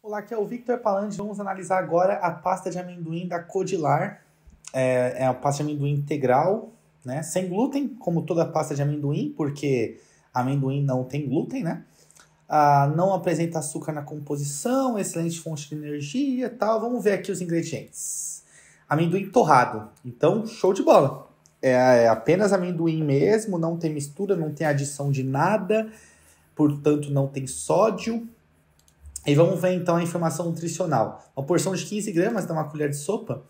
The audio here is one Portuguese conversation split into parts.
Olá, aqui é o Victor Palandi. Vamos analisar agora a pasta de amendoim da Codilar. É, é a pasta de amendoim integral, né? Sem glúten, como toda pasta de amendoim, porque amendoim não tem glúten, né? Ah, não apresenta açúcar na composição, excelente fonte de energia tal. Vamos ver aqui os ingredientes. Amendoim torrado. Então, show de bola. É, é apenas amendoim mesmo, não tem mistura, não tem adição de nada, portanto não tem sódio. E vamos ver então a informação nutricional. Uma porção de 15 gramas dá então, uma colher de sopa,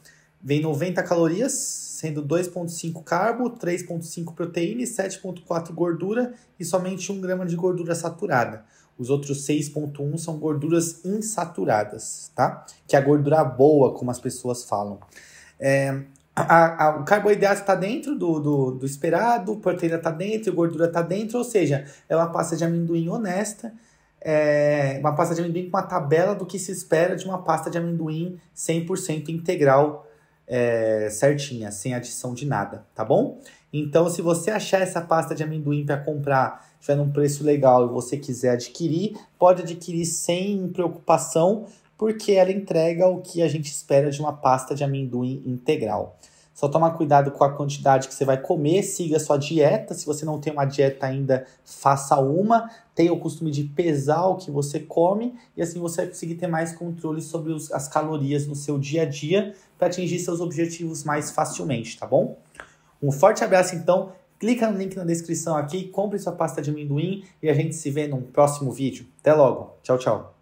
vem 90 calorias, sendo 2,5 carbo, 3,5 proteína 7,4 gordura e somente 1 grama de gordura saturada. Os outros 6,1 são gorduras insaturadas, tá? Que é a gordura boa, como as pessoas falam. É, a, a, o carboidrato está dentro do, do, do esperado, proteína está dentro, gordura está dentro, ou seja, é uma pasta de amendoim honesta, é uma pasta de amendoim com a tabela do que se espera de uma pasta de amendoim 100% integral, é, certinha, sem adição de nada, tá bom? Então, se você achar essa pasta de amendoim para comprar, tiver num preço legal e você quiser adquirir, pode adquirir sem preocupação, porque ela entrega o que a gente espera de uma pasta de amendoim integral. Só toma cuidado com a quantidade que você vai comer, siga sua dieta. Se você não tem uma dieta ainda, faça uma. Tenha o costume de pesar o que você come e assim você vai conseguir ter mais controle sobre os, as calorias no seu dia a dia para atingir seus objetivos mais facilmente, tá bom? Um forte abraço então. Clica no link na descrição aqui, compre sua pasta de amendoim e a gente se vê num próximo vídeo. Até logo. Tchau, tchau.